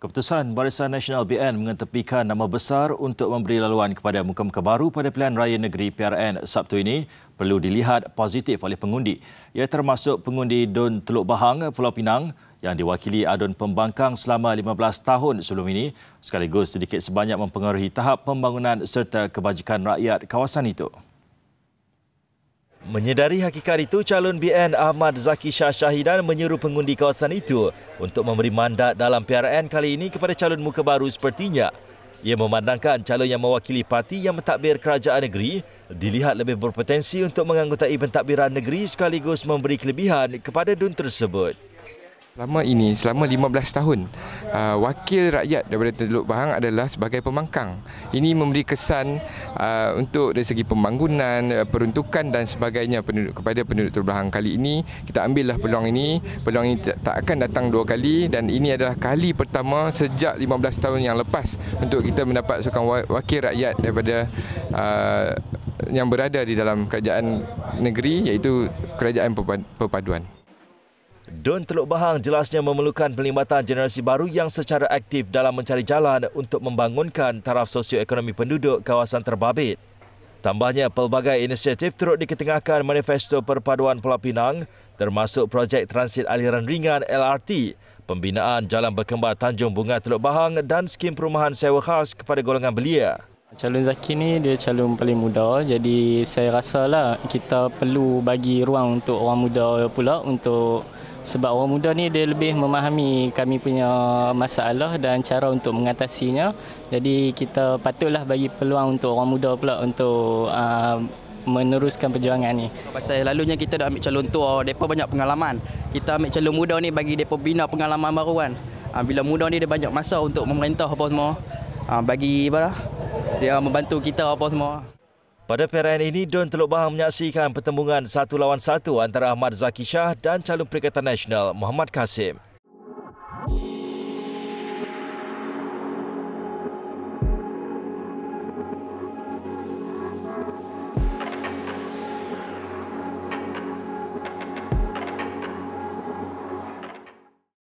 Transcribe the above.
Keputusan Barisan Nasional BN mengetepikan nama besar untuk memberi laluan kepada muka-muka baru pada pilihan raya negeri PRN Sabtu ini perlu dilihat positif oleh pengundi. Ia termasuk pengundi Dun Teluk Bahang, Pulau Pinang yang diwakili adun pembangkang selama 15 tahun sebelum ini sekaligus sedikit sebanyak mempengaruhi tahap pembangunan serta kebajikan rakyat kawasan itu. Menyedari hakikat itu, calon BN Ahmad Zaki Shah Shahidan menyeru pengundi kawasan itu untuk memberi mandat dalam PRN kali ini kepada calon muka baru sepertinya. Ia memandangkan calon yang mewakili parti yang mentadbir kerajaan negeri dilihat lebih berpotensi untuk menganggotai pentadbiran negeri sekaligus memberi kelebihan kepada DUN tersebut. Selama ini, selama 15 tahun, uh, wakil rakyat daripada Teluk Bahang adalah sebagai pemangkang. Ini memberi kesan uh, untuk dari segi pembangunan, uh, peruntukan dan sebagainya kepada penduduk Teluk Bahang. Kali ini, kita ambillah peluang ini. Peluang ini tak, akan datang dua kali dan ini adalah kali pertama sejak 15 tahun yang lepas untuk kita mendapat seorang wakil rakyat daripada yang berada di dalam kerajaan negeri iaitu kerajaan perpaduan. Dun Teluk Bahang jelasnya memerlukan pelibatan generasi baru yang secara aktif dalam mencari jalan untuk membangunkan taraf sosioekonomi penduduk kawasan terbabit. Tambahnya pelbagai inisiatif turut diketengahkan manifesto perpaduan Pulau Pinang termasuk projek transit aliran ringan LRT, pembinaan jalan berkembar Tanjung Bunga Teluk Bahang dan skim perumahan sewa khas kepada golongan belia. Calon Zaki ni dia calon paling muda jadi saya rasa lah kita perlu bagi ruang untuk orang muda pula untuk sebab orang muda ni dia lebih memahami kami punya masalah dan cara untuk mengatasinya jadi kita patutlah bagi peluang untuk orang muda pula untuk uh, meneruskan perjuangan ni pasal lalunya kita dah ambil calon tua depa banyak pengalaman kita ambil calon muda ni bagi depa bina pengalaman baru kan ah, bila muda ni dia banyak masa untuk memerintah apa semua ah, bagi apa dia membantu kita apa semua pada perayaan ini, Don Teluk Bahang menyaksikan pertembungan satu lawan satu antara Ahmad Zaki Shah dan calon Perikatan Nasional Muhammad Kasim.